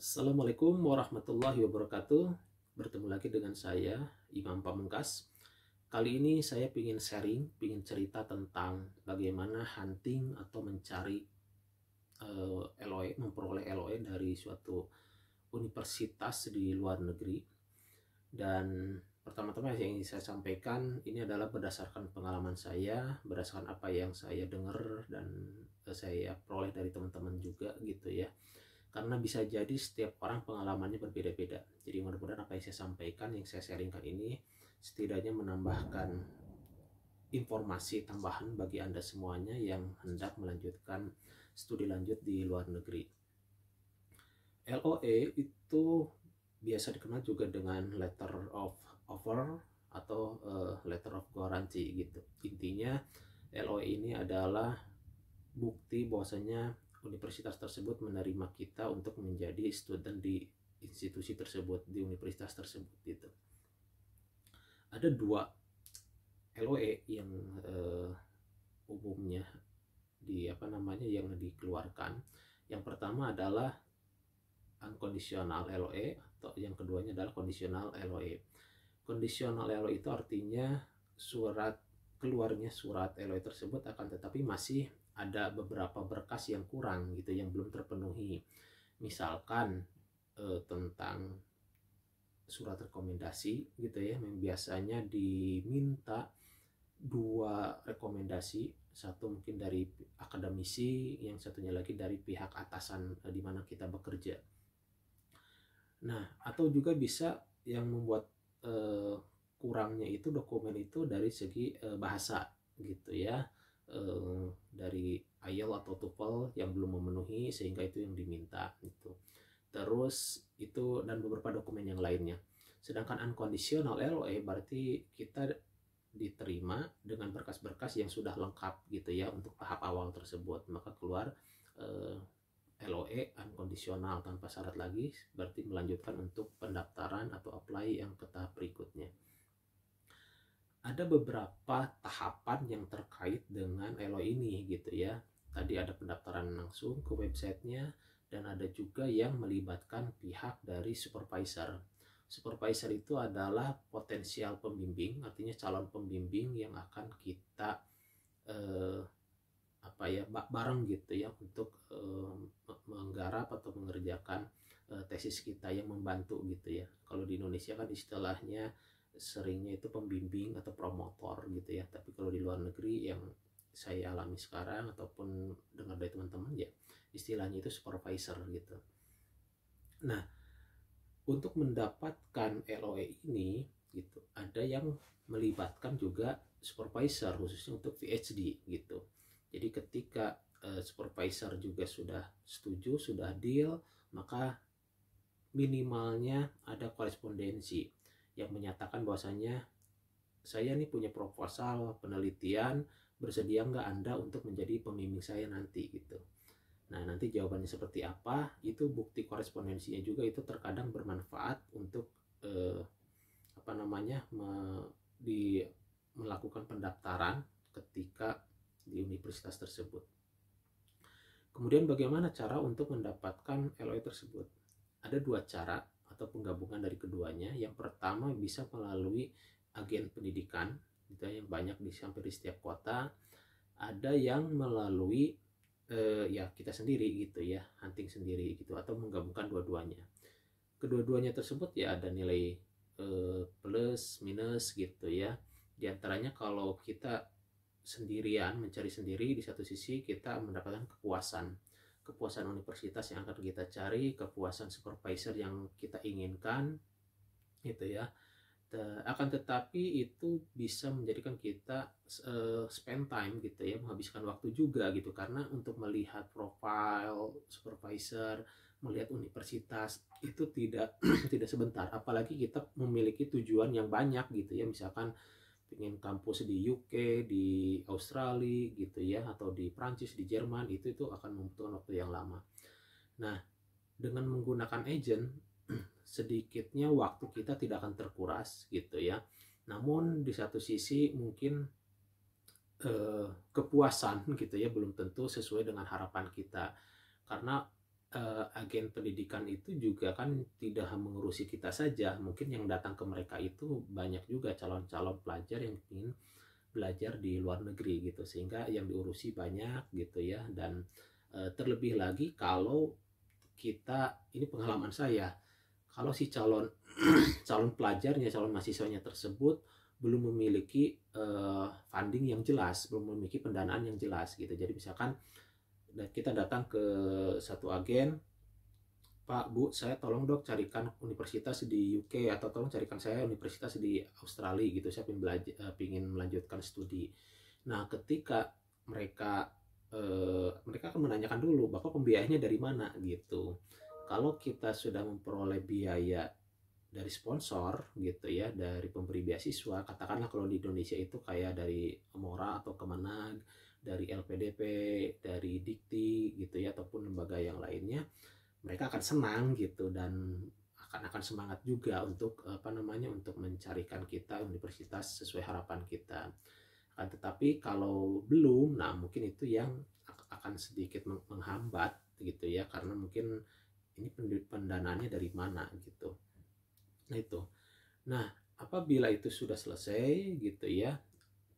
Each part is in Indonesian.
Assalamualaikum warahmatullahi wabarakatuh. Bertemu lagi dengan saya, Imam Pamungkas. Kali ini saya ingin sharing, ingin cerita tentang bagaimana hunting atau mencari uh, eh, LOE, memperoleh LOE dari suatu universitas di luar negeri. Dan pertama-tama yang ingin saya sampaikan ini adalah berdasarkan pengalaman saya, berdasarkan apa yang saya dengar dan eh, saya peroleh dari teman-teman juga gitu ya karena bisa jadi setiap orang pengalamannya berbeda-beda. Jadi mudah-mudahan apa yang saya sampaikan, yang saya sharingkan ini setidaknya menambahkan informasi tambahan bagi Anda semuanya yang hendak melanjutkan studi lanjut di luar negeri. LOE itu biasa dikenal juga dengan letter of offer atau uh, letter of guarantee gitu. Intinya LOE ini adalah bukti bahwasanya universitas tersebut menerima kita untuk menjadi student di institusi tersebut di universitas tersebut gitu ada dua LOE yang uh, umumnya di apa namanya yang dikeluarkan yang pertama adalah unconditional LOE atau yang keduanya adalah conditional LOE conditional LOE itu artinya surat keluarnya surat LOE tersebut akan tetapi masih ada beberapa berkas yang kurang gitu yang belum terpenuhi misalkan e, tentang surat rekomendasi gitu ya yang biasanya diminta dua rekomendasi satu mungkin dari akademisi yang satunya lagi dari pihak atasan eh, di mana kita bekerja nah atau juga bisa yang membuat e, kurangnya itu dokumen itu dari segi e, bahasa gitu ya Eh, dari IELTS atau TOEFL yang belum memenuhi sehingga itu yang diminta gitu. Terus itu dan beberapa dokumen yang lainnya. Sedangkan unconditional LOE berarti kita diterima dengan berkas-berkas yang sudah lengkap gitu ya untuk tahap awal tersebut. Maka keluar eh, LOE unconditional tanpa syarat lagi berarti melanjutkan untuk pendaftaran atau apply yang ke tahap berikutnya ada beberapa tahapan yang terkait dengan ELO ini gitu ya. Tadi ada pendaftaran langsung ke websitenya dan ada juga yang melibatkan pihak dari supervisor. Supervisor itu adalah potensial pembimbing, artinya calon pembimbing yang akan kita eh, apa ya bareng gitu ya untuk eh, menggarap atau mengerjakan eh, tesis kita yang membantu gitu ya. Kalau di Indonesia kan istilahnya seringnya itu pembimbing atau promotor gitu ya tapi kalau di luar negeri yang saya alami sekarang ataupun dengar dari teman-teman ya istilahnya itu supervisor gitu nah untuk mendapatkan LOE ini gitu ada yang melibatkan juga supervisor khususnya untuk PhD gitu jadi ketika uh, supervisor juga sudah setuju sudah deal maka minimalnya ada korespondensi yang menyatakan bahwasanya saya ini punya proposal penelitian bersedia nggak Anda untuk menjadi pembimbing saya nanti gitu. Nah nanti jawabannya seperti apa itu bukti korespondensinya juga itu terkadang bermanfaat untuk eh, apa namanya me, di melakukan pendaftaran ketika di universitas tersebut. Kemudian bagaimana cara untuk mendapatkan LOE tersebut? Ada dua cara atau penggabungan dari keduanya. Yang pertama bisa melalui agen pendidikan gitu ya, yang banyak di hampir di setiap kota. Ada yang melalui eh, ya kita sendiri gitu ya, hunting sendiri gitu atau menggabungkan dua-duanya. Kedua-duanya tersebut ya ada nilai eh, plus minus gitu ya. diantaranya kalau kita sendirian mencari sendiri di satu sisi kita mendapatkan kepuasan kepuasan universitas yang akan kita cari, kepuasan supervisor yang kita inginkan, gitu ya. Akan tetapi itu bisa menjadikan kita uh, spend time gitu ya, menghabiskan waktu juga gitu karena untuk melihat profil supervisor, melihat universitas itu tidak tidak sebentar, apalagi kita memiliki tujuan yang banyak gitu ya, misalkan pengen kampus di UK, di Australia gitu ya, atau di Prancis, di Jerman, itu itu akan membutuhkan waktu yang lama. Nah, dengan menggunakan agent, sedikitnya waktu kita tidak akan terkuras gitu ya. Namun di satu sisi mungkin eh, kepuasan gitu ya belum tentu sesuai dengan harapan kita karena uh, agen pendidikan itu juga kan tidak mengurusi kita saja. Mungkin yang datang ke mereka itu banyak juga calon-calon pelajar yang ingin belajar di luar negeri gitu. Sehingga yang diurusi banyak gitu ya. Dan uh, terlebih lagi kalau kita ini pengalaman saya, kalau si calon calon pelajarnya, calon mahasiswanya tersebut belum memiliki uh, funding yang jelas, belum memiliki pendanaan yang jelas gitu. Jadi misalkan Nah, kita datang ke satu agen Pak Bu saya tolong dok carikan universitas di UK atau tolong carikan saya universitas di Australia gitu saya ingin belajar eh, ingin melanjutkan studi nah ketika mereka eh, mereka akan menanyakan dulu bapak pembiayanya dari mana gitu kalau kita sudah memperoleh biaya dari sponsor gitu ya dari pemberi beasiswa katakanlah kalau di Indonesia itu kayak dari amora atau Kemenag dari LPDP, dari Dikti gitu ya ataupun lembaga yang lainnya, mereka akan senang gitu dan akan akan semangat juga untuk apa namanya untuk mencarikan kita universitas sesuai harapan kita. Akan tetapi kalau belum, nah mungkin itu yang akan sedikit menghambat gitu ya karena mungkin ini pendanaannya dari mana gitu. Nah itu. Nah, apabila itu sudah selesai gitu ya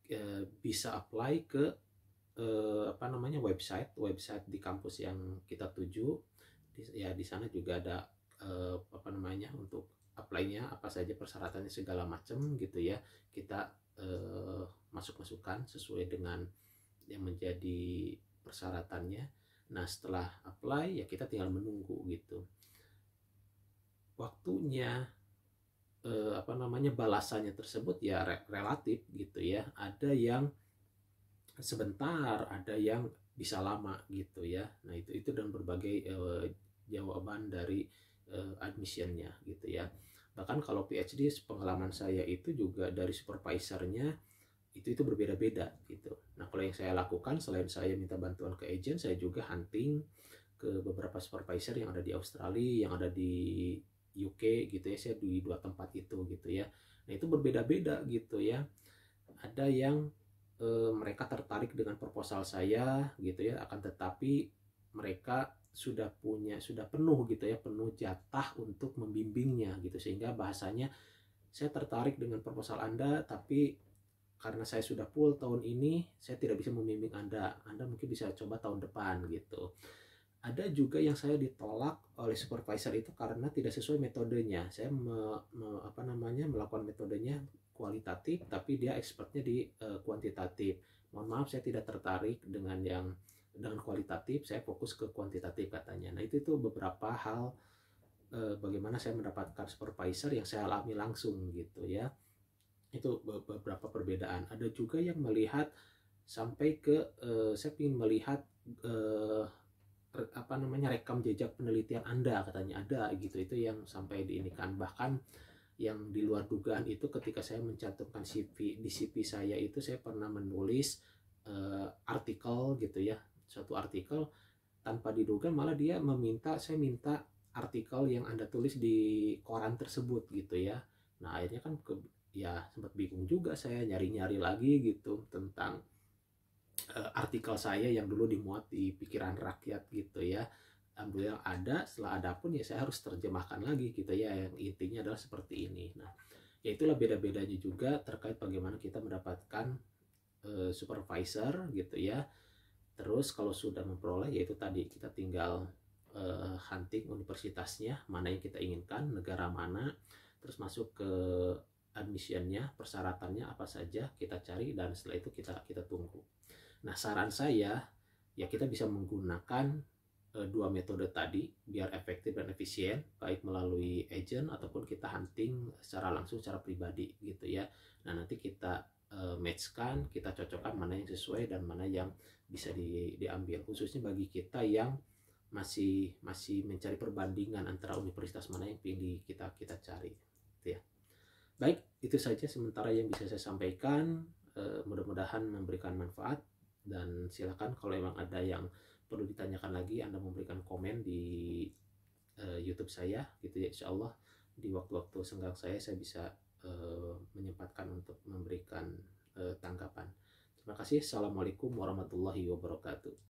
eh, bisa apply ke eh, apa namanya website website di kampus yang kita tuju di, ya di sana juga ada eh, apa namanya untuk apply-nya apa saja persyaratannya segala macam gitu ya kita eh, masuk masukkan sesuai dengan yang menjadi persyaratannya nah setelah apply ya kita tinggal menunggu gitu waktunya eh, apa namanya balasannya tersebut ya re relatif gitu ya ada yang sebentar, ada yang bisa lama gitu ya. Nah, itu itu dan berbagai uh, jawaban dari uh, admissionnya gitu ya. Bahkan kalau PhD pengalaman saya itu juga dari supervisornya itu itu berbeda-beda gitu. Nah, kalau yang saya lakukan selain saya minta bantuan ke agent, saya juga hunting ke beberapa supervisor yang ada di Australia, yang ada di UK gitu ya. Saya di dua tempat itu gitu ya. Nah, itu berbeda-beda gitu ya. Ada yang e, mereka tertarik dengan proposal saya gitu ya akan tetapi mereka sudah punya sudah penuh gitu ya penuh jatah untuk membimbingnya gitu sehingga bahasanya saya tertarik dengan proposal Anda tapi karena saya sudah full tahun ini saya tidak bisa membimbing Anda Anda mungkin bisa coba tahun depan gitu ada juga yang saya ditolak oleh supervisor itu karena tidak sesuai metodenya saya me, me, apa namanya melakukan metodenya kualitatif tapi dia expertnya di uh, kuantitatif mohon maaf saya tidak tertarik dengan yang dengan kualitatif saya fokus ke kuantitatif katanya nah itu itu beberapa hal uh, bagaimana saya mendapatkan supervisor yang saya alami langsung gitu ya itu beberapa perbedaan ada juga yang melihat sampai ke uh, saya ingin melihat uh, re, apa namanya rekam jejak penelitian anda katanya ada gitu itu yang sampai diinikan bahkan yang di luar dugaan itu ketika saya mencantumkan CV di CV saya itu saya pernah menulis uh, artikel gitu ya suatu artikel tanpa diduga malah dia meminta saya minta artikel yang anda tulis di koran tersebut gitu ya nah akhirnya kan ke, ya sempat bingung juga saya nyari-nyari lagi gitu tentang uh, artikel saya yang dulu dimuat di pikiran rakyat gitu ya ambil yang ada setelah ada pun ya saya harus terjemahkan lagi gitu ya yang intinya adalah seperti ini nah ya itulah beda-bedanya juga terkait bagaimana kita mendapatkan uh, supervisor gitu ya terus kalau sudah memperoleh yaitu tadi kita tinggal uh, hunting universitasnya mana yang kita inginkan negara mana terus masuk ke admissionnya persyaratannya apa saja kita cari dan setelah itu kita kita tunggu nah saran saya ya kita bisa menggunakan Eh, dua metode tadi biar efektif dan efisien baik melalui agent ataupun kita hunting secara langsung secara pribadi gitu ya nah nanti kita uh, matchkan kita cocokkan mana yang sesuai dan mana yang bisa di, diambil khususnya bagi kita yang masih masih mencari perbandingan antara universitas mana yang pilih kita kita cari gitu ya baik itu saja sementara yang bisa saya sampaikan uh, mudah-mudahan memberikan manfaat dan silakan kalau memang ada yang perlu ditanyakan lagi Anda memberikan komen di uh, YouTube saya gitu ya Insya Allah di waktu-waktu senggang saya saya bisa uh, menyempatkan untuk memberikan uh, tanggapan. Terima kasih. Assalamualaikum warahmatullahi wabarakatuh.